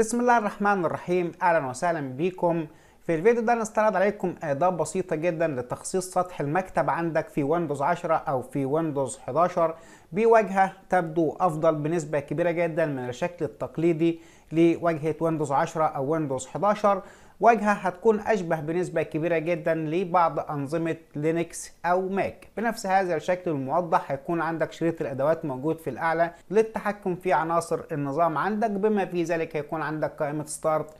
بسم الله الرحمن الرحيم اهلا وسهلا بيكم في الفيديو ده نستعرض عليكم اداة بسيطة جدا لتخصيص سطح المكتب عندك في ويندوز 10 او في ويندوز 11 بواجهة تبدو افضل بنسبة كبيرة جدا من الشكل التقليدي لواجهة ويندوز 10 او ويندوز 11 واجهة هتكون أشبه بنسبة كبيرة جدا لبعض أنظمة لينكس أو ماك بنفس هذا الشكل الموضح هيكون عندك شريط الأدوات موجود في الأعلى للتحكم في عناصر النظام عندك بما في ذلك هيكون عندك قائمة ستارت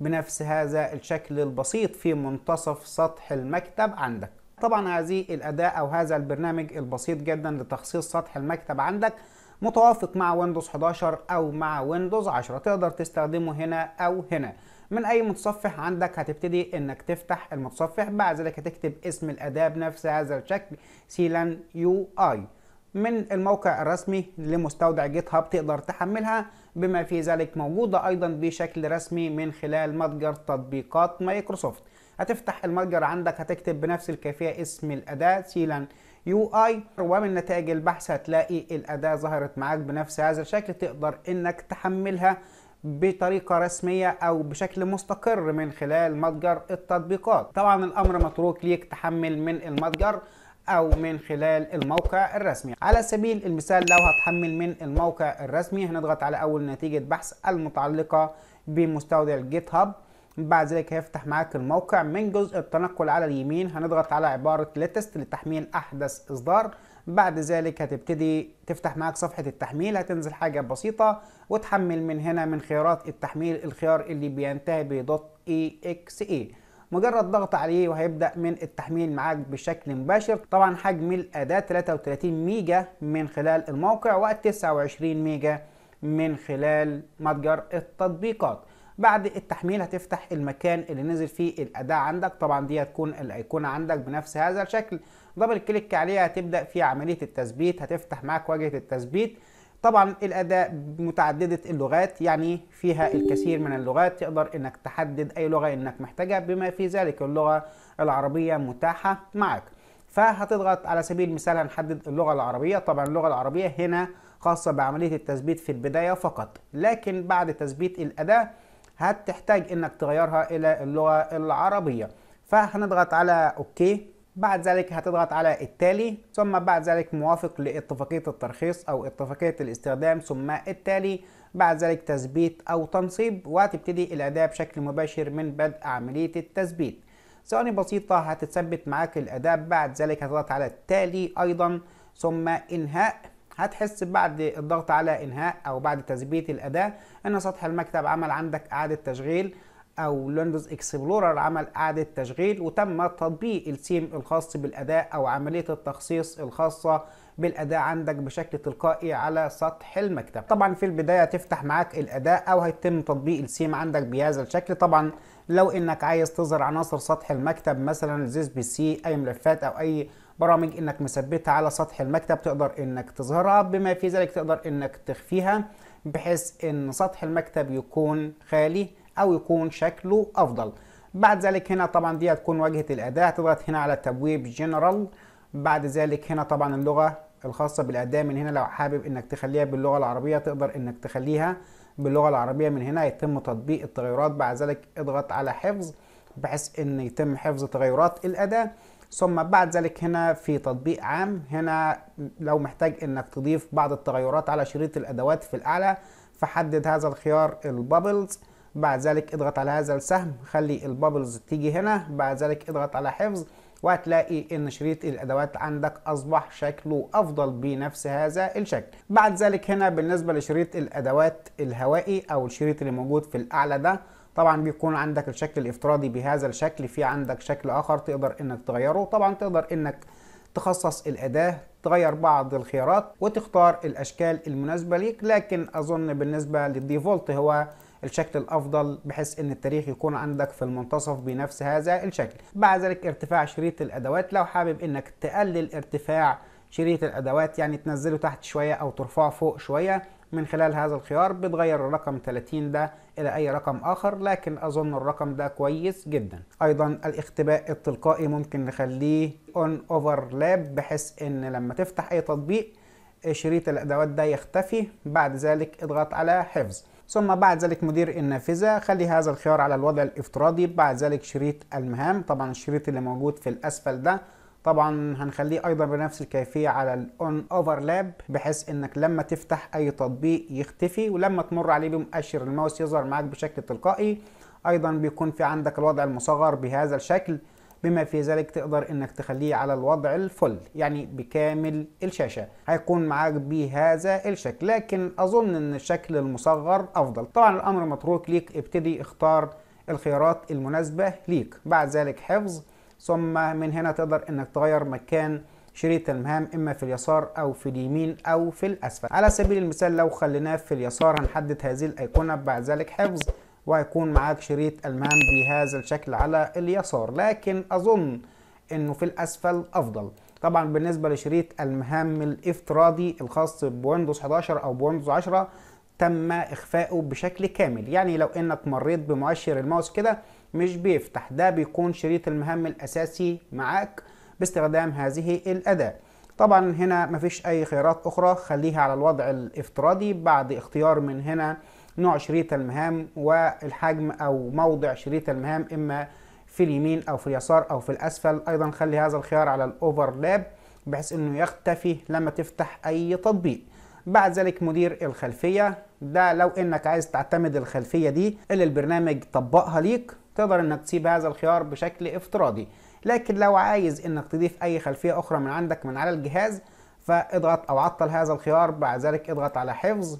بنفس هذا الشكل البسيط في منتصف سطح المكتب عندك طبعا هذه الأداة أو هذا البرنامج البسيط جدا لتخصيص سطح المكتب عندك متوافق مع ويندوز 11 أو مع ويندوز 10 تقدر تستخدمه هنا أو هنا من اي متصفح عندك هتبتدي انك تفتح المتصفح بعد ذلك هتكتب اسم الاداه بنفس هذا الشكل سيلان يو اي من الموقع الرسمي لمستودع جيت هاب تقدر تحملها بما في ذلك موجودة أيضا بشكل رسمي من خلال متجر تطبيقات مايكروسوفت هتفتح المتجر عندك هتكتب بنفس الكيفية اسم الأداة سيلان يو اي ومن نتائج البحث هتلاقي الأداة ظهرت معاك بنفس هذا الشكل تقدر إنك تحملها بطريقه رسميه او بشكل مستقر من خلال متجر التطبيقات طبعا الامر متروك ليك تحمل من المتجر او من خلال الموقع الرسمي على سبيل المثال لو هتحمل من الموقع الرسمي هنضغط على اول نتيجه بحث المتعلقه بمستودع جيت هاب بعد ذلك هيفتح معاك الموقع من جزء التنقل على اليمين هنضغط على عبارة ليتست لتحميل أحدث إصدار بعد ذلك هتبتدي تفتح معاك صفحة التحميل هتنزل حاجة بسيطة وتحمل من هنا من خيارات التحميل الخيار اللي بينتهي بـ .exe مجرد ضغط عليه وهيبدأ من التحميل معاك بشكل مباشر طبعا حجم الأداة 33 ميجا من خلال الموقع و 29 ميجا من خلال متجر التطبيقات بعد التحميل هتفتح المكان اللي نزل فيه الاداة عندك طبعا دي هتكون الايقونة عندك بنفس هذا الشكل دبل كليك عليها هتبدأ في عملية التثبيت هتفتح معاك واجهة التثبيت طبعا الأداة متعددة اللغات يعني فيها الكثير من اللغات تقدر انك تحدد اي لغة انك محتاجها بما في ذلك اللغة العربية متاحة معك فهتضغط على سبيل المثال هنحدد اللغة العربية طبعا اللغة العربية هنا خاصة بعملية التثبيت في البداية فقط لكن بعد تثبيت الأداة هتحتاج انك تغيرها الى اللغة العربية فهنضغط على اوكي بعد ذلك هتضغط على التالي ثم بعد ذلك موافق لاتفاقية الترخيص أو اتفاقية الاستخدام ثم التالي بعد ذلك تثبيت أو تنصيب وهتبتدي الأداة بشكل مباشر من بدء عملية التثبيت ثواني بسيطة هتتثبت معاك الأداة بعد ذلك هتضغط على التالي أيضا ثم إنهاء هتحس بعد الضغط على انهاء او بعد تثبيت الاداه ان سطح المكتب عمل عندك اعاده تشغيل او لينوز اكسبلورر عمل اعاده تشغيل وتم تطبيق السيم الخاص بالاداه او عمليه التخصيص الخاصه بالاداه عندك بشكل تلقائي على سطح المكتب طبعا في البدايه تفتح معاك الاداه او هيتم تطبيق السيم عندك بهذا الشكل طبعا لو انك عايز تظهر عناصر سطح المكتب مثلا زيس بي سي اي ملفات او اي برامج انك مثبتها على سطح المكتب تقدر انك تظهرها بما في ذلك تقدر انك تخفيها بحيث ان سطح المكتب يكون خالي او يكون شكله افضل بعد ذلك هنا طبعا دي هتكون واجهة الاداة تضغط هنا على تبويب جنرال بعد ذلك هنا طبعا اللغة الخاصة بالاداة من هنا لو حابب انك تخليها باللغة العربية تقدر انك تخليها باللغة العربية من هنا يتم تطبيق التغيرات بعد ذلك اضغط على حفظ بحيث ان يتم حفظ تغيرات الاداة ثم بعد ذلك هنا في تطبيق عام هنا لو محتاج انك تضيف بعض التغيرات على شريط الادوات في الاعلى فحدد هذا الخيار البابلز بعد ذلك اضغط على هذا السهم خلي البابلز تيجي هنا بعد ذلك اضغط على حفظ وهتلاقي ان شريط الادوات عندك اصبح شكله افضل بنفس هذا الشكل بعد ذلك هنا بالنسبه لشريط الادوات الهوائي او الشريط اللي موجود في الاعلى ده طبعا بيكون عندك الشكل الافتراضي بهذا الشكل في عندك شكل اخر تقدر انك تغيره طبعا تقدر انك تخصص الاداه تغير بعض الخيارات وتختار الاشكال المناسبه ليك لكن اظن بالنسبه للديفولت هو الشكل الافضل بحيث ان التاريخ يكون عندك في المنتصف بنفس هذا الشكل بعد ذلك ارتفاع شريط الادوات لو حابب انك تقلل ارتفاع شريط الادوات يعني تنزله تحت شويه او ترفعه فوق شويه من خلال هذا الخيار بتغير الرقم 30 ده الى اي رقم اخر لكن اظن الرقم ده كويس جدا ايضا الاختباء التلقائي ممكن نخليه اون اوفرلاب بحيث ان لما تفتح اي تطبيق شريط الادوات ده يختفي بعد ذلك اضغط على حفظ ثم بعد ذلك مدير النافذة خلي هذا الخيار على الوضع الافتراضي بعد ذلك شريط المهام طبعا الشريط اللي موجود في الأسفل ده طبعا هنخليه ايضا بنفس الكيفية على الاون اوفرلاب بحيث انك لما تفتح اي تطبيق يختفي ولما تمر عليه بمؤشر الماوس يظهر معاك بشكل تلقائي ايضا بيكون في عندك الوضع المصغر بهذا الشكل بما في ذلك تقدر انك تخليه على الوضع الفل يعني بكامل الشاشه هيكون معاك بهذا الشكل لكن اظن ان الشكل المصغر افضل طبعا الامر متروك ليك ابتدي اختار الخيارات المناسبه ليك بعد ذلك حفظ ثم من هنا تقدر انك تغير مكان شريط المهام اما في اليسار او في اليمين او في الاسفل على سبيل المثال لو خليناه في اليسار هنحدد هذه الايقونه بعد ذلك حفظ وهيكون معاك شريط المام بهذا الشكل على اليسار لكن اظن انه في الاسفل افضل طبعا بالنسبه لشريط المهام الافتراضي الخاص بويندوز 11 او بويندوز 10 تم اخفائه بشكل كامل يعني لو انك مريت بمؤشر الماوس كده مش بيفتح ده بيكون شريط المهام الاساسي معاك باستخدام هذه الاداه طبعا هنا مفيش اي خيارات اخرى خليها على الوضع الافتراضي بعد اختيار من هنا نوع شريط المهام والحجم او موضع شريط المهام اما في اليمين او في اليسار او في الاسفل ايضا خلي هذا الخيار على الاوفرلاب بحيث انه يختفي لما تفتح اي تطبيق بعد ذلك مدير الخلفيه ده لو انك عايز تعتمد الخلفيه دي اللي البرنامج طبقها ليك تقدر انك تسيب هذا الخيار بشكل افتراضي لكن لو عايز انك تضيف اي خلفيه اخرى من عندك من على الجهاز فاضغط او عطل هذا الخيار بعد ذلك اضغط على حفظ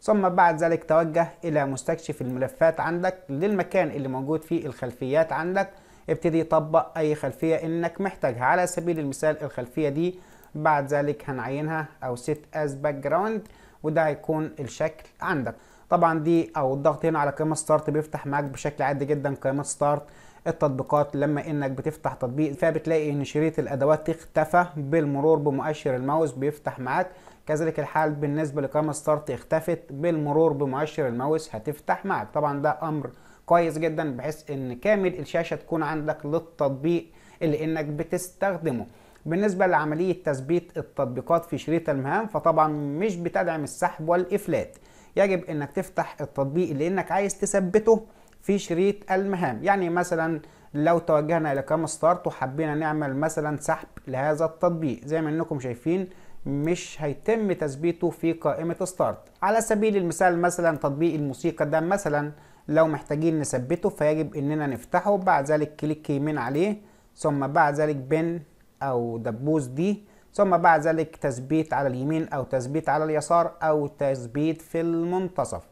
ثم بعد ذلك توجه الى مستكشف الملفات عندك للمكان اللي موجود فيه الخلفيات عندك ابتدي طبق اي خلفيه انك محتاجها على سبيل المثال الخلفيه دي بعد ذلك هنعينها او set as background وده هيكون الشكل عندك طبعا دي او الضغط هنا على قيمه ستارت بيفتح معاك بشكل عادي جدا قيمه ستارت التطبيقات لما انك بتفتح تطبيق فبتلاقي ان شريط الادوات اختفى بالمرور بمؤشر الماوس بيفتح معاك كذلك الحال بالنسبة لقائمة ستارت اختفت بالمرور بمؤشر الماوس هتفتح معك طبعا ده امر كويس جدا بحيث ان كامل الشاشة تكون عندك للتطبيق اللي انك بتستخدمه بالنسبة لعملية تثبيت التطبيقات في شريط المهام فطبعا مش بتدعم السحب والإفلات يجب انك تفتح التطبيق اللي انك عايز تثبته في شريط المهام يعني مثلا لو توجهنا الى كام ستارت وحبينا نعمل مثلا سحب لهذا التطبيق زي ما انكم شايفين مش هيتم تثبيته في قائمة ستارت على سبيل المثال مثلا تطبيق الموسيقى ده مثلا لو محتاجين نثبته فيجب اننا نفتحه بعد ذلك كليك يمين عليه ثم بعد ذلك بن او دبوس دي ثم بعد ذلك تثبيت على اليمين او تثبيت على اليسار او تثبيت في المنتصف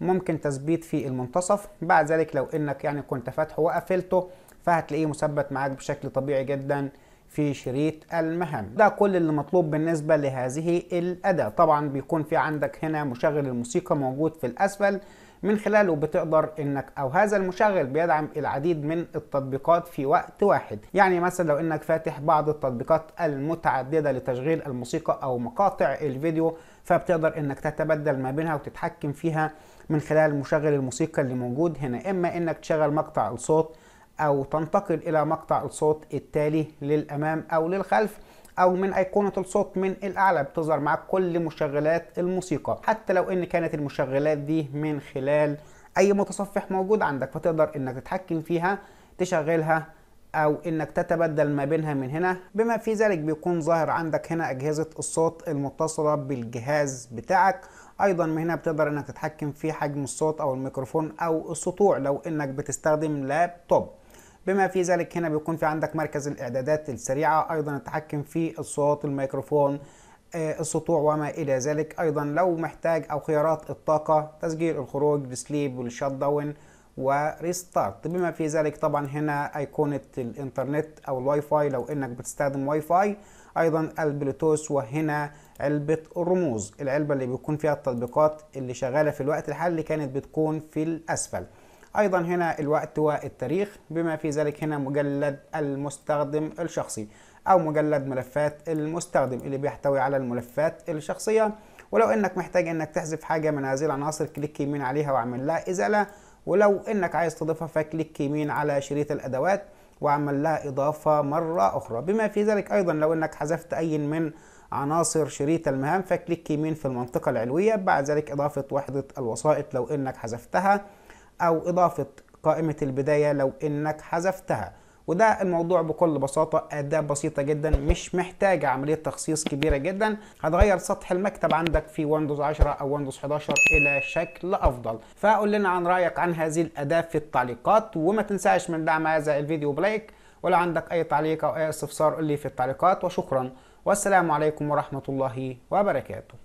ممكن تثبيت في المنتصف بعد ذلك لو انك يعني كنت فاتحه وقفلته فهتلاقيه مثبت معاك بشكل طبيعي جدا في شريط المهام ده كل اللي مطلوب بالنسبة لهذه الأداة طبعا بيكون في عندك هنا مشغل الموسيقى موجود في الأسفل من خلاله بتقدر انك او هذا المشغل بيدعم العديد من التطبيقات في وقت واحد يعني مثلا لو انك فاتح بعض التطبيقات المتعددة لتشغيل الموسيقى او مقاطع الفيديو فبتقدر انك تتبدل ما بينها وتتحكم فيها من خلال مشغل الموسيقى اللي موجود هنا اما انك تشغل مقطع الصوت او تنتقل الى مقطع الصوت التالي للامام او للخلف او من ايقونه الصوت من الاعلى بتظهر معاك كل مشغلات الموسيقى حتى لو ان كانت المشغلات دي من خلال اي متصفح موجود عندك فتقدر انك تتحكم فيها تشغلها او انك تتبدل ما بينها من هنا بما في ذلك بيكون ظاهر عندك هنا اجهزة الصوت المتصلة بالجهاز بتاعك ايضا من هنا بتقدر انك تتحكم في حجم الصوت او الميكروفون او السطوع لو انك بتستخدم لابتوب بما في ذلك هنا بيكون في عندك مركز الاعدادات السريعة ايضا التحكم في الصوت الميكروفون آه، السطوع وما الى ذلك ايضا لو محتاج او خيارات الطاقة تسجيل الخروج بسليب والشات داون وريستارت بما في ذلك طبعا هنا ايقونة الانترنت او الواي فاي لو انك بتستخدم واي فاي ايضا البلوتوث وهنا علبة الرموز العلبة اللي بيكون فيها التطبيقات اللي شغالة في الوقت الحالي كانت بتكون في الاسفل ايضا هنا الوقت والتاريخ بما في ذلك هنا مجلد المستخدم الشخصي او مجلد ملفات المستخدم اللي بيحتوي على الملفات الشخصية ولو انك محتاج انك تحذف حاجة من هذه العناصر كليك يمين عليها واعمل لها ازالة ولو انك عايز تضيفها فكليك يمين على شريط الادوات وعمل لها اضافة مرة اخرى بما في ذلك ايضا لو انك حذفت اي من عناصر شريط المهام فكليك يمين في المنطقة العلوية بعد ذلك اضافة وحدة الوسائط لو انك حذفتها او اضافة قائمة البداية لو انك حذفتها وده الموضوع بكل بساطة أداة بسيطة جدا مش محتاجة عملية تخصيص كبيرة جدا هتغير سطح المكتب عندك في ويندوز 10 أو ويندوز 11 إلى شكل أفضل فقول لنا عن رأيك عن هذه الأداة في التعليقات وما تنساش من دعم هذا الفيديو بلايك ولو عندك أي تعليق أو أي استفسار قول لي في التعليقات وشكرا والسلام عليكم ورحمة الله وبركاته